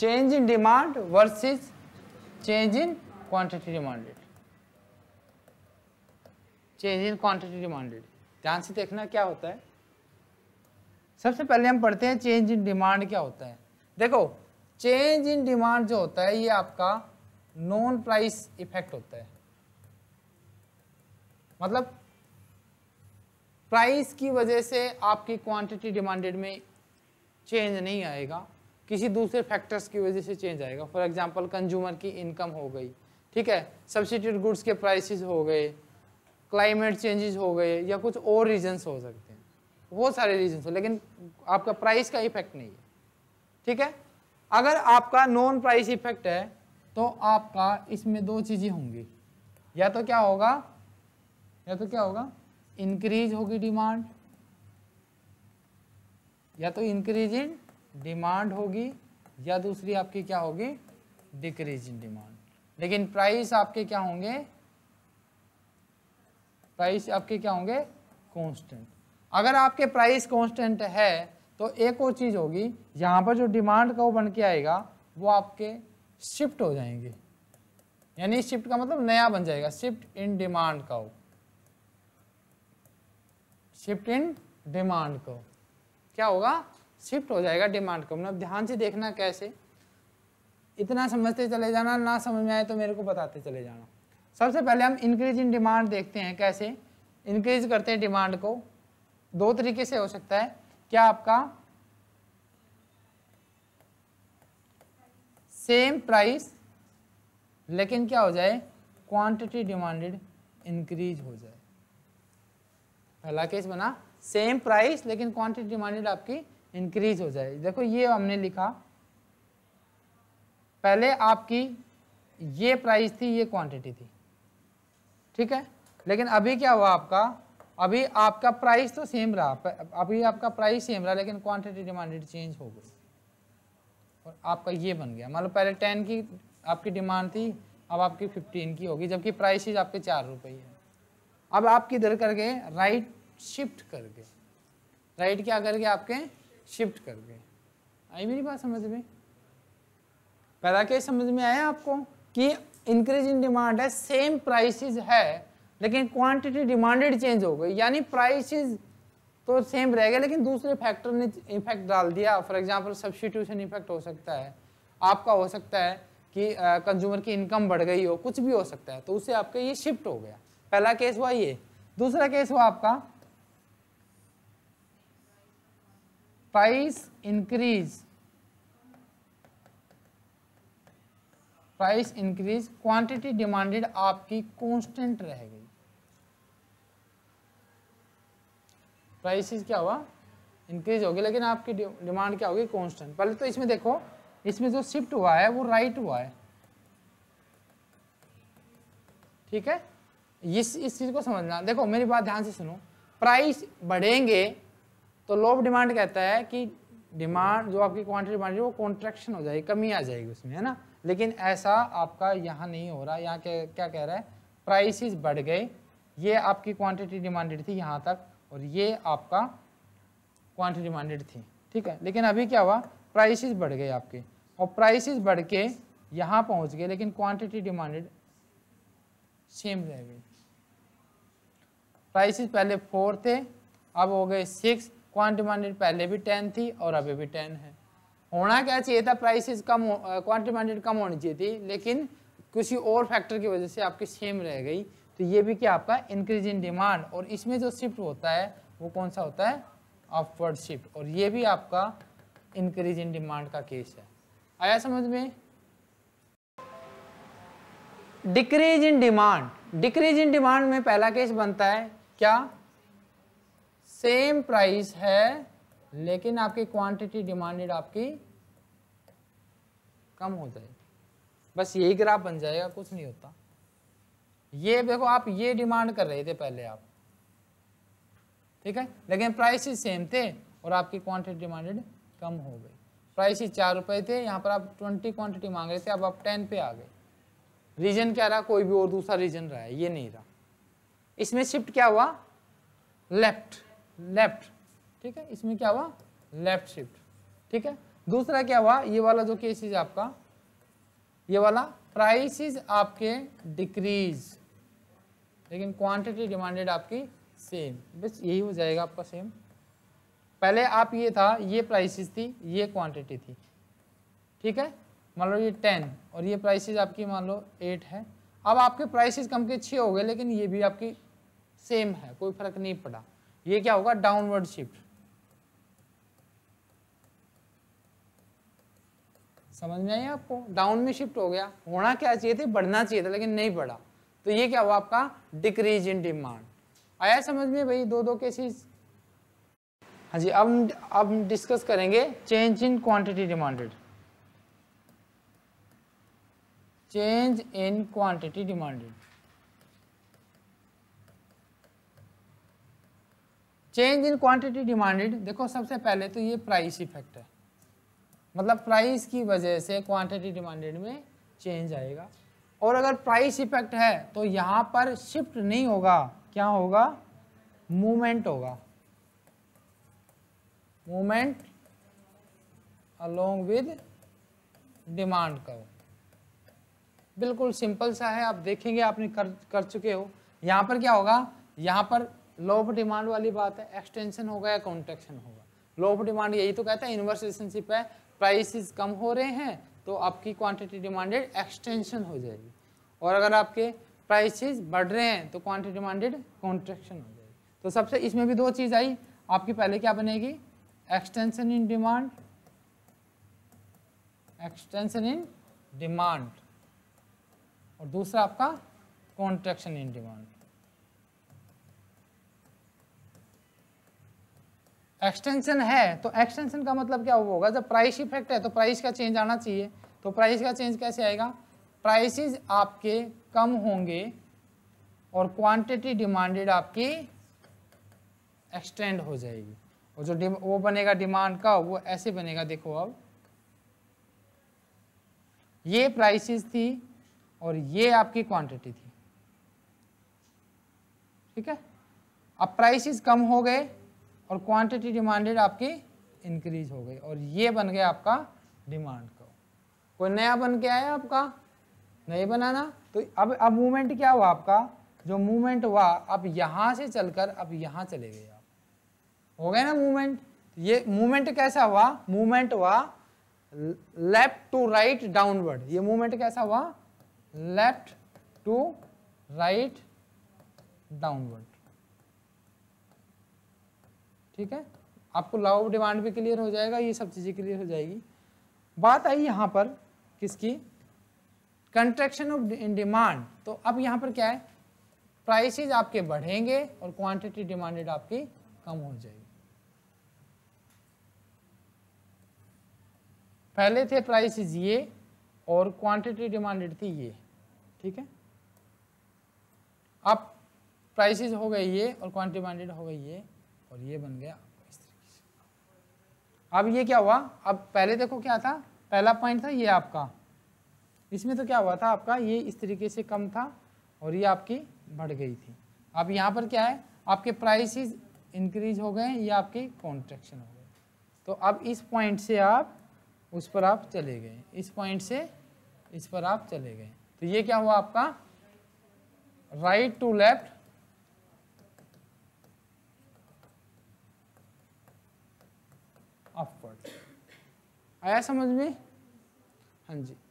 change in demand versus change in quantity demanded change in quantity demanded ध्यान से देखना क्या होता है सबसे पहले हम पढ़ते हैं चेंज इन डिमांड क्या होता है देखो चेंज इन डिमांड जो होता है ये आपका नॉन प्राइस इफेक्ट होता है मतलब प्राइस की वजह से आपकी क्वांटिटी डिमांडेड में चेंज नहीं आएगा किसी दूसरे फैक्टर्स की वजह से चेंज आएगा फॉर एग्जाम्पल कंज्यूमर की इनकम हो गई ठीक है सब्सिट्यूट गुड्स के प्राइसेस हो गए क्लाइमेट चेंजेस हो गए या कुछ और रीजंस हो सकते हैं वो सारे रीजंस हो लेकिन आपका प्राइस का इफेक्ट नहीं है ठीक है अगर आपका नॉन प्राइस इफेक्ट है तो आपका इसमें दो चीज़ें होंगी या तो क्या होगा या तो क्या होगा इंक्रीज होगी डिमांड या तो इंक्रीज इन डिमांड होगी या दूसरी आपकी क्या होगी डिक्रीज इन डिमांड लेकिन प्राइस आपके क्या होंगे प्राइस आपके क्या होंगे कांस्टेंट अगर आपके प्राइस कांस्टेंट है तो एक और चीज़ होगी यहां पर जो डिमांड का वो बन के आएगा वो आपके शिफ्ट हो जाएंगे यानी शिफ्ट का मतलब नया बन जाएगा शिफ्ट इन डिमांड का शिफ्ट इन डिमांड का क्या होगा शिफ्ट हो जाएगा डिमांड को मतलब ध्यान से देखना कैसे इतना समझते चले जाना ना समझ में आए तो मेरे को बताते चले जाना सबसे पहले हम इंक्रीज इन डिमांड देखते हैं कैसे इंक्रीज करते हैं डिमांड को दो तरीके से हो सकता है क्या आपका सेम प्राइस लेकिन क्या हो जाए क्वांटिटी डिमांडेड इंक्रीज हो जाए पहला केस बना सेम प्राइस लेकिन क्वांटिटी डिमांडेड आपकी इंक्रीज हो जाए देखो ये हमने लिखा पहले आपकी ये प्राइस थी ये क्वांटिटी थी ठीक है लेकिन अभी क्या हुआ आपका अभी आपका प्राइस तो सेम रहा अभी आपका प्राइस सेम रहा लेकिन क्वांटिटी डिमांडेड चेंज हो गई और आपका ये बन गया मतलब पहले टेन की आपकी डिमांड थी अब आपकी फिफ्टीन की होगी जबकि प्राइसेज आपके चार रुपये है अब आप किधर कर गए राइट शिफ्ट कर गए राइट क्या कर गए आपके शिफ्ट कर गए आई मेरी बात समझ में पैदा क्या समझ में आया आपको कि इंक्रीज इन डिमांड है सेम प्राइसेस है लेकिन क्वांटिटी डिमांडेड चेंज हो गई यानी प्राइसेस तो सेम रह गए लेकिन दूसरे फैक्टर ने इफेक्ट डाल दिया फॉर एग्जांपल सब्सटीट्यूशन इफेक्ट हो सकता है आपका हो सकता है कि कंज्यूमर की इनकम बढ़ गई हो कुछ भी हो सकता है तो उससे आपका ये शिफ्ट हो गया पहला केस हुआ ये दूसरा केस हुआ आपका price increase price increase quantity demanded आपकी कांस्टेंट रह गई प्राइसेस क्या हुआ इंक्रीज होगी लेकिन आपकी डिमांड क्या होगी कांस्टेंट पहले तो इसमें देखो इसमें जो शिफ्ट हुआ है वो राइट हुआ है ठीक है इस इस चीज को समझना देखो मेरी बात ध्यान से सुनो प्राइस बढ़ेंगे तो लो ऑफ डिमांड कहता है कि डिमांड जो आपकी क्वांटिटी डिमांड वो कॉन्ट्रेक्शन हो जाएगी कमी आ जाएगी उसमें है ना लेकिन ऐसा आपका यहाँ नहीं हो रहा यहाँ क्या क्या कह रहा है प्राइसेस बढ़ गए ये आपकी क्वांटिटी डिमांडेड थी यहाँ तक और ये आपका क्वांटिटी डिमांडेड थी ठीक है लेकिन अभी क्या हुआ प्राइसेस बढ़ गए आपके और प्राइसेस बढ़ के यहाँ पहुँच गए लेकिन क्वांटिटी डिमांडेड सेम रह गई प्राइसिस पहले फोर थे अब हो गए सिक्स क्वांटिम हंड्रेड पहले भी टेन थी और अभी भी टेन है होना क्या चाहिए था प्राइसेस कम क्वांटिम हंड्रेड कम होनी चाहिए थी लेकिन किसी और फैक्टर की वजह से आपकी सेम रह गई तो ये भी क्या आपका इंक्रीज इन डिमांड और इसमें जो शिफ्ट होता है वो कौन सा होता है अपवर्ड शिफ्ट और ये भी आपका इंक्रीज इन डिमांड का केस है आया समझ में decrease in demand decrease in demand में पहला केस बनता है क्या सेम प्राइस है लेकिन आपकी क्वांटिटी डिमांडेड आपकी कम हो जाएगी बस यही ग्राफ बन जाएगा कुछ नहीं होता ये देखो आप ये डिमांड कर रहे थे पहले आप ठीक है लेकिन प्राइस ही सेम थे और आपकी क्वांटिटी डिमांडेड कम हो गई प्राइस ही चार रुपए थे यहाँ पर आप ट्वेंटी क्वांटिटी मांग रहे थे अब आप टेन पे आ गए रीजन क्या रहा कोई भी और दूसरा रीजन रहा है ये नहीं रहा इसमें शिफ्ट क्या हुआ लेफ्ट लेफ्ट ठीक है इसमें क्या हुआ लेफ्ट शिफ्ट ठीक है दूसरा क्या हुआ ये वाला जो केसेस आपका ये वाला इज आपके डिक्रीज लेकिन क्वांटिटी डिमांडेड आपकी सेम बस यही हो जाएगा आपका सेम पहले आप ये था ये प्राइसेस थी ये क्वांटिटी थी ठीक है मान लो ये टेन और ये प्राइसेस आपकी मान लो एट है अब आपके प्राइसेस कम के छः हो गए लेकिन ये भी आपकी सेम है कोई फर्क नहीं पड़ा ये क्या होगा डाउनवर्ड शिफ्ट समझ में आई आपको डाउन में शिफ्ट हो गया होना क्या चाहिए थे बढ़ना चाहिए था लेकिन नहीं बढ़ा तो ये क्या हुआ आपका डिक्रीज इन डिमांड आया समझ में भाई दो दो केसेस हाँ जी अब अब डिस्कस करेंगे change in quantity demanded change in quantity demanded change in quantity demanded देखो सबसे पहले तो ये प्राइस इफेक्ट है मतलब प्राइस की वजह से क्वांटिटी डिमांडेड में चेंज आएगा और अगर प्राइस इफेक्ट है तो यहाँ पर शिफ्ट नहीं होगा क्या होगा मूवमेंट होगा मूवमेंट अलोंग विद डिमांड कर बिल्कुल सिंपल सा है आप देखेंगे आपने कर कर चुके हो यहाँ पर क्या होगा यहाँ पर लॉ ऑफ डिमांड वाली बात है एक्सटेंशन होगा या कॉन्ट्रेक्शन होगा लॉ ऑफ डिमांड यही तो कहता है इन्वर्स रिलेशनशिप है प्राइसेस कम हो रहे हैं तो आपकी क्वांटिटी डिमांडेड एक्सटेंशन हो जाएगी और अगर आपके प्राइसेस बढ़ रहे हैं तो क्वांटिटी डिमांडेड कॉन्ट्रेक्शन हो जाएगी तो सबसे इसमें भी दो चीज़ आई आपकी पहले क्या बनेगी extension in demand extension in demand और दूसरा आपका कॉन्ट्रेक्शन इन डिमांड एक्सटेंशन है तो एक्सटेंशन का मतलब क्या होगा जब प्राइस इफेक्ट है तो प्राइस का चेंज आना चाहिए तो प्राइस का चेंज कैसे आएगा प्राइसेस आपके कम होंगे और क्वांटिटी डिमांडेड आपकी एक्सटेंड हो जाएगी और जो वो बनेगा डिमांड का वो ऐसे बनेगा देखो अब ये प्राइसेस थी और ये आपकी क्वांटिटी थी ठीक है अब प्राइसेस कम हो गए और क्वांटिटी डिमांडेड आपकी इंक्रीज हो गई और ये बन गया आपका डिमांड कर्व कोई नया बन के आया आपका नए बनाना तो अब अब मूवमेंट क्या हुआ आपका जो मूवमेंट हुआ अब यहाँ से चलकर अब यहाँ चले गए आप हो गया ना मूवमेंट ये मूवमेंट कैसा हुआ मूवमेंट हुआ लेफ्ट टू राइट डाउनवर्ड ये मूवमेंट कैसा हुआ लेफ्ट टू राइट डाउनवर्ड ठीक है आपको ऑफ डिमांड भी क्लियर हो जाएगा ये सब चीज़ें क्लियर हो जाएगी बात आई यहाँ पर किसकी कंट्रेक्शन ऑफ इन डिमांड तो अब यहाँ पर क्या है प्राइसेज आपके बढ़ेंगे और क्वांटिटी डिमांडेड आपकी कम हो जाएगी पहले थे प्राइसेज ये और क्वांटिटी डिमांडेड थी ये ठीक है अब प्राइसेज हो गई ये और क्वांटिटी डिमांडेड हो गई ये और ये बन गया इस तरीके से अब ये क्या हुआ अब पहले देखो क्या था पहला पॉइंट था ये आपका इसमें तो क्या हुआ था आपका ये इस तरीके से कम था और ये आपकी बढ़ गई थी अब यहाँ पर क्या है आपके प्राइसेस इंक्रीज हो गए या आपके कॉन्ट्रेक्शन हो गए तो अब इस पॉइंट से आप उस पर आप चले गए इस पॉइंट से इस पर आप चले गए तो ये क्या हुआ आपका राइट टू लेफ्ट आया समझ में हाँ जी